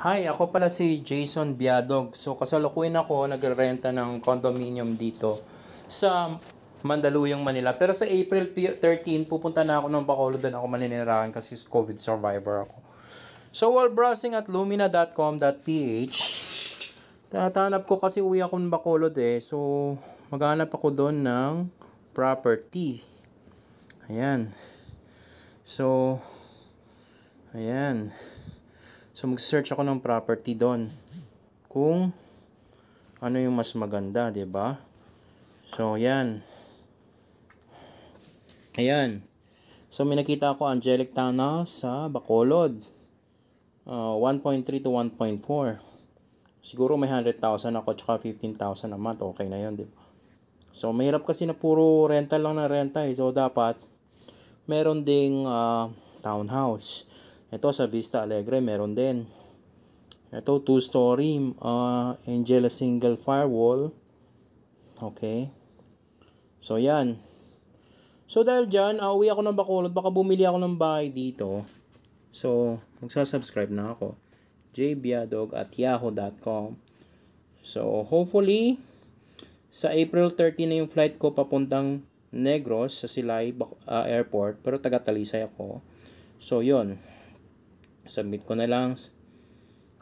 Hi, ako pala si Jason Biadog. So kasalukuyan ako nagrerenta ng condominium dito sa Mandaluyong, Manila. Pero sa April 13, pupunta na ako ng Bacolod doon ako maninirahan kasi COVID survivor ako. So while browsing at lumina.com.ph, tatanap ko kasi uwi ako ng Bacolod eh. So maghanap ako doon ng property. Ayan. So, ayan. Ayan. So, mag-search ako ng property doon. Kung ano yung mas maganda, ba diba? So, yan. Ayan. So, may nakita ako Angelic Townhouse sa Bacolod. Uh, 1.3 to 1.4. Siguro may 100,000 ako tsaka 15,000 a month. Okay na yun, di ba? So, mahirap kasi na puro rental lang na renta eh. So, dapat meron ding uh, townhouse. Ito sa Vista Alegre, meron din. Ito, two-story uh, Angela single firewall. Okay. So, yan. So, dahil dyan, uh, uwi ako ng Bacolod. Baka bumili ako ng bahay dito. So, magsasubscribe na ako. jbiadog at yahoo.com So, hopefully, sa April 30 na yung flight ko papuntang Negros sa Silay uh, Airport. Pero taga-talisay ako. So, yon submit ko na lang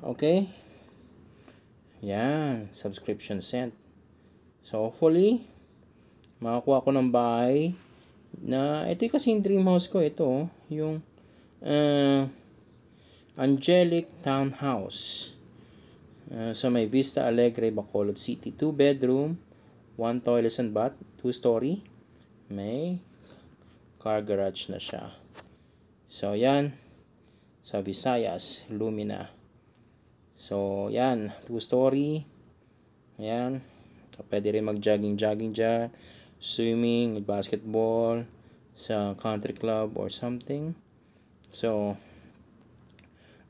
okay yan subscription sent so hopefully makakuha ko ng bahay na ito kasi yung dream house ko ito oh. yung uh, Angelic Townhouse uh, so may Vista Alegre Bacolod City 2 bedroom 1 toilet and bath 2 story may car garage na siya so yan sa Visayas, Lumina. So, yan. Two-story. Ayan. So, pwede rin mag-jogging-jogging dyan. Swimming, basketball, sa country club or something. So,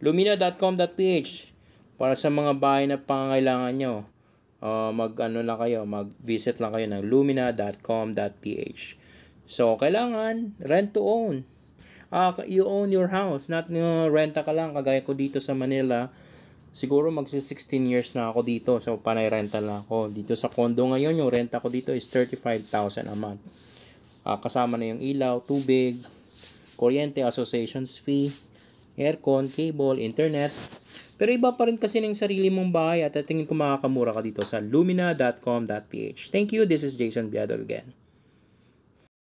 lumina.com.ph para sa mga bahay na pangangailangan nyo. Uh, ah, mag ano lang kayo, mag-visit lang kayo ng lumina.com.ph. So, kailangan rent to own uh, you own your house, not uh, renta ka lang. Kagaya ko dito sa Manila, siguro magsi 16 years na ako dito. So, panay renta na ako. Dito sa condo ngayon, yung renta ko dito is 35,000 a month. Uh, kasama na yung ilaw, tubig, kuryente, associations fee, aircon, cable, internet. Pero iba pa rin kasi ng sarili mong bahay at tingin ko makakamura ka dito sa lumina.com.ph. Thank you. This is Jason Biadog again.